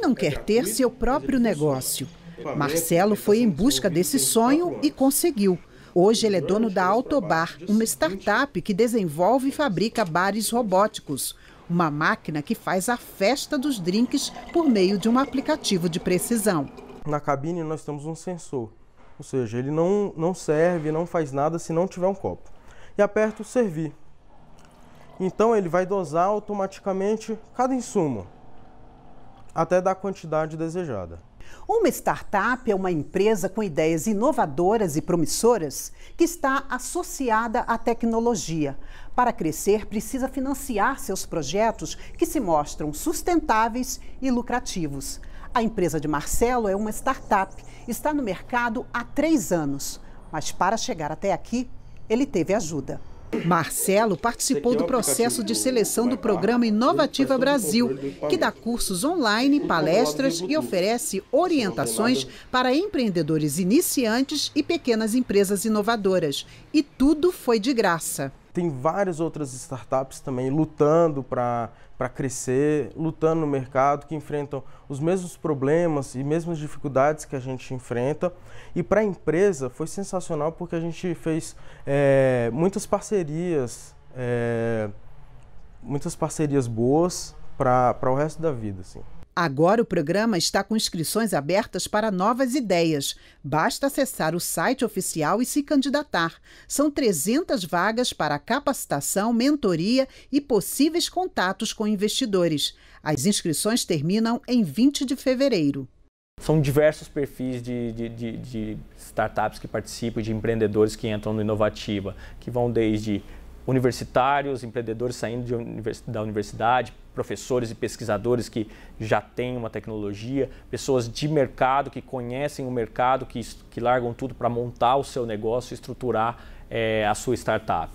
não quer ter seu próprio negócio. Marcelo foi em busca desse sonho e conseguiu. Hoje ele é dono da Autobar, uma startup que desenvolve e fabrica bares robóticos, uma máquina que faz a festa dos drinks por meio de um aplicativo de precisão. Na cabine nós temos um sensor, ou seja, ele não, não serve, não faz nada se não tiver um copo. E aperto servir. Então ele vai dosar automaticamente cada insumo até da quantidade desejada. Uma startup é uma empresa com ideias inovadoras e promissoras que está associada à tecnologia. Para crescer, precisa financiar seus projetos que se mostram sustentáveis e lucrativos. A empresa de Marcelo é uma startup, está no mercado há três anos, mas para chegar até aqui, ele teve ajuda. Marcelo participou do processo de seleção do programa Inovativa Brasil, que dá cursos online, palestras e oferece orientações para empreendedores iniciantes e pequenas empresas inovadoras. E tudo foi de graça. Tem várias outras startups também lutando para crescer, lutando no mercado, que enfrentam os mesmos problemas e mesmas dificuldades que a gente enfrenta. E para a empresa foi sensacional porque a gente fez é, muitas parcerias, é, muitas parcerias boas para o resto da vida. Assim. Agora o programa está com inscrições abertas para novas ideias. Basta acessar o site oficial e se candidatar. São 300 vagas para capacitação, mentoria e possíveis contatos com investidores. As inscrições terminam em 20 de fevereiro. São diversos perfis de, de, de, de startups que participam, de empreendedores que entram no Inovativa, que vão desde universitários, empreendedores saindo univers, da universidade, professores e pesquisadores que já têm uma tecnologia, pessoas de mercado que conhecem o mercado, que, que largam tudo para montar o seu negócio e estruturar é, a sua startup.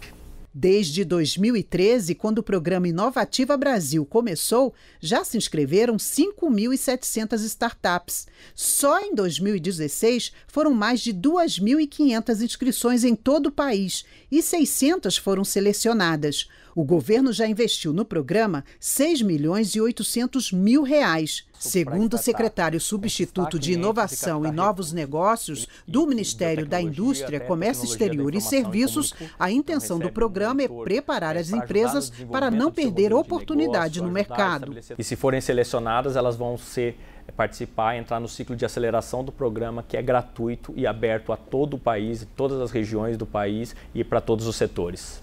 Desde 2013, quando o programa Inovativa Brasil começou, já se inscreveram 5.700 startups. Só em 2016 foram mais de 2.500 inscrições em todo o país e 600 foram selecionadas. O governo já investiu no programa 6 milhões e 800 mil reais. Segundo o secretário substituto de Inovação e Novos Negócios do Ministério da Indústria, Comércio Exterior e Serviços, a intenção do programa programa é preparar é, as empresas para não perder oportunidade no mercado. E se forem selecionadas, elas vão ser é, participar, entrar no ciclo de aceleração do programa que é gratuito e aberto a todo o país, todas as regiões do país e para todos os setores.